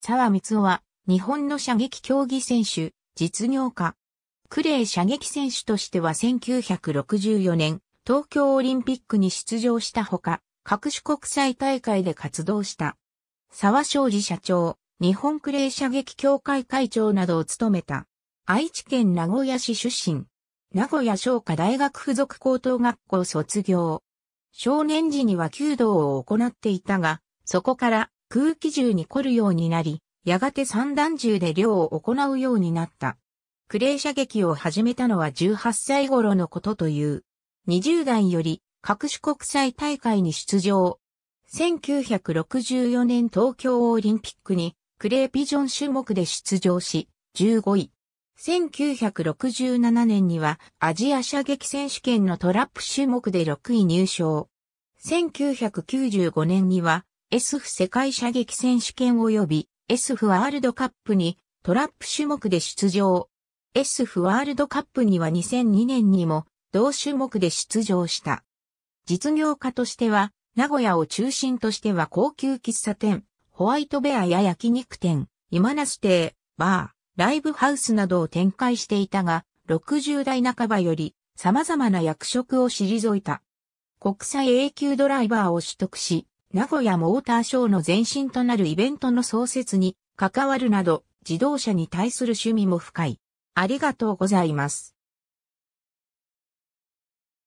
沢光雄は、日本の射撃競技選手、実業家。クレー射撃選手としては1964年、東京オリンピックに出場したほか、各種国際大会で活動した。沢昌司社長、日本クレー射撃協会会長などを務めた。愛知県名古屋市出身。名古屋商科大学附属高等学校卒業。少年時には弓道を行っていたが、そこから空気銃に凝るようになり、やがて散弾銃で漁を行うようになった。クレー射撃を始めたのは18歳頃のことという。20代より各種国際大会に出場。1964年東京オリンピックにクレービジョン種目で出場し、15位。1967年にはアジア射撃選手権のトラップ種目で6位入賞。1995年には SF 世界射撃選手権及び SF ワールドカップにトラップ種目で出場。SF ワールドカップには2002年にも同種目で出場した。実業家としては、名古屋を中心としては高級喫茶店、ホワイトベアや焼肉店、今ナス亭、バー、ライブハウスなどを展開していたが、60代半ばより様々な役職を退いた。国際 A 級ドライバーを取得し、名古屋モーターショーの前身となるイベントの創設に関わるなど、自動車に対する趣味も深い。ありがとうございます。